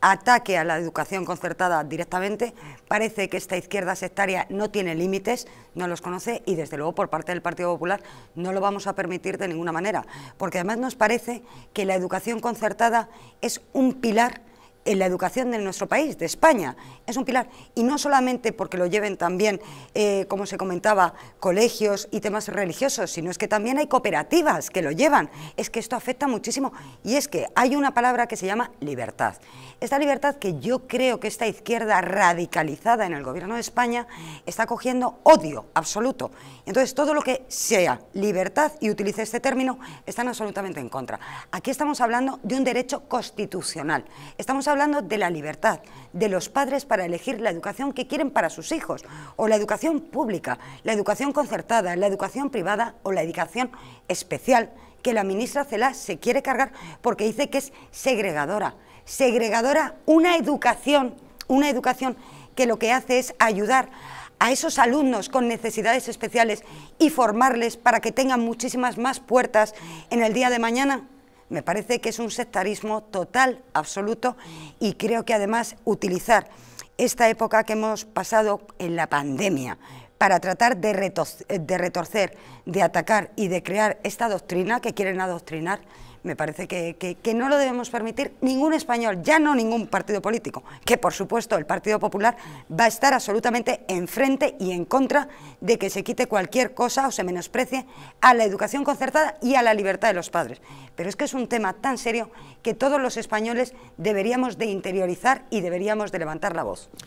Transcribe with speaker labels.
Speaker 1: ataque a la educación concertada directamente. Parece que esta izquierda sectaria no tiene límites, no los conoce y desde luego por parte del Partido Popular no lo vamos a permitir de ninguna manera, porque además nos parece que la educación concertada es un pilar en la educación de nuestro país, de España. Es un pilar. Y no solamente porque lo lleven también, eh, como se comentaba, colegios y temas religiosos, sino es que también hay cooperativas que lo llevan. Es que esto afecta muchísimo. Y es que hay una palabra que se llama libertad. Esta libertad que yo creo que esta izquierda radicalizada en el gobierno de España está cogiendo odio absoluto. Entonces, todo lo que sea libertad y utilice este término, están absolutamente en contra. Aquí estamos hablando de un derecho constitucional. Estamos hablando de la libertad de los padres para elegir la educación que quieren para sus hijos, o la educación pública, la educación concertada, la educación privada o la educación especial, que la ministra Cela se quiere cargar porque dice que es segregadora. Segregadora una educación, una educación que lo que hace es ayudar a esos alumnos con necesidades especiales y formarles para que tengan muchísimas más puertas en el día de mañana? me parece que es un sectarismo total, absoluto, y creo que además utilizar esta época que hemos pasado en la pandemia para tratar eh, de, retorcer, de atacar y de crear esta doctrina que quieren adoctrinar, me parece que, que, no lo debemos permitir ningún español, ya no ningún partido político, que por supuesto el Partido Popular va a estar absolutamente enfrente y en contra de que se quite cualquier cosa o se menosprecie a la educación concertada y a la libertad de los padres. Pero es que es un tema tan serio que todos los españoles deberíamos de interiorizar y deberíamos de levantar la voz.